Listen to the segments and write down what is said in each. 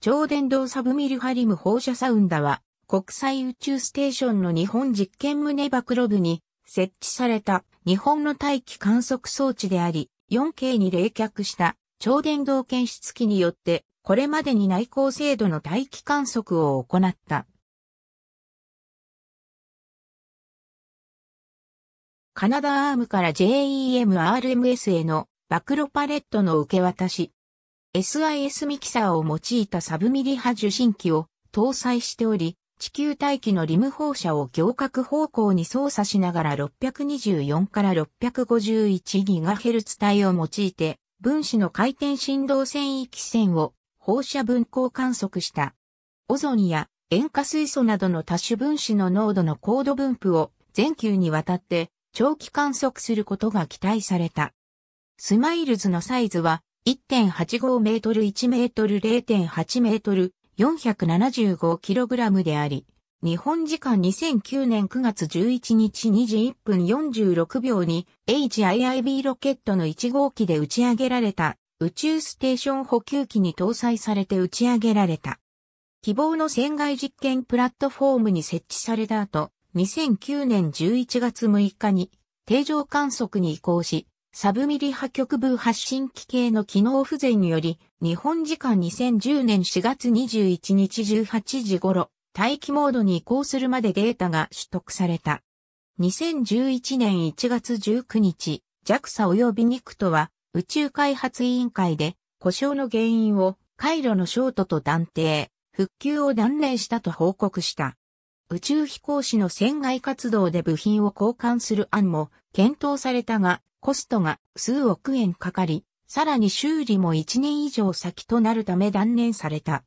超電導サブミルハリム放射サウンダは、国際宇宙ステーションの日本実験胸バクロブに設置された日本の大気観測装置であり、4K に冷却した超電導検出機によって、これまでに内向精度の大気観測を行った。カナダアームから JEM-RMS へのバクロパレットの受け渡し。SIS ミキサーを用いたサブミリ波受信機を搭載しており、地球大気のリム放射を行角方向に操作しながら624から 651GHz 帯を用いて、分子の回転振動線域線を放射分光観測した。オゾンや塩化水素などの多種分子の濃度の高度分布を全球にわたって長期観測することが期待された。スマイルズのサイズは1.85メートル1メートル0.8メートル475キログラムであり、日本時間2009年9月11日2時1分46秒に HIIB ロケットの1号機で打ち上げられた宇宙ステーション補給機に搭載されて打ち上げられた。希望の船外実験プラットフォームに設置された後、2009年11月6日に定常観測に移行し、サブミリ波局部発信機系の機能不全により、日本時間2010年4月21日18時頃、待機モードに移行するまでデータが取得された。2011年1月19日、JAXA 及び NICT は宇宙開発委員会で故障の原因を回路のショートと断定、復旧を断念したと報告した。宇宙飛行士の船外活動で部品を交換する案も検討されたがコストが数億円かかり、さらに修理も1年以上先となるため断念された。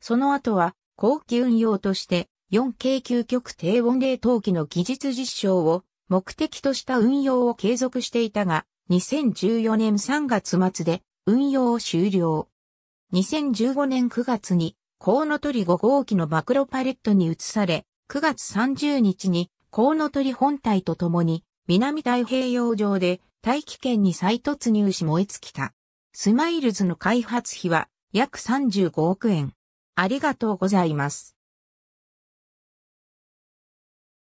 その後は、後期運用として 4K 究極低温冷凍機の技術実証を目的とした運用を継続していたが、2014年3月末で運用を終了。2015年9月にコウノトリ5号機の暴露パレットに移され、9月30日にコウノトリ本体とともに南太平洋上で大気圏に再突入し燃え尽きた。スマイルズの開発費は約35億円。ありがとうございます。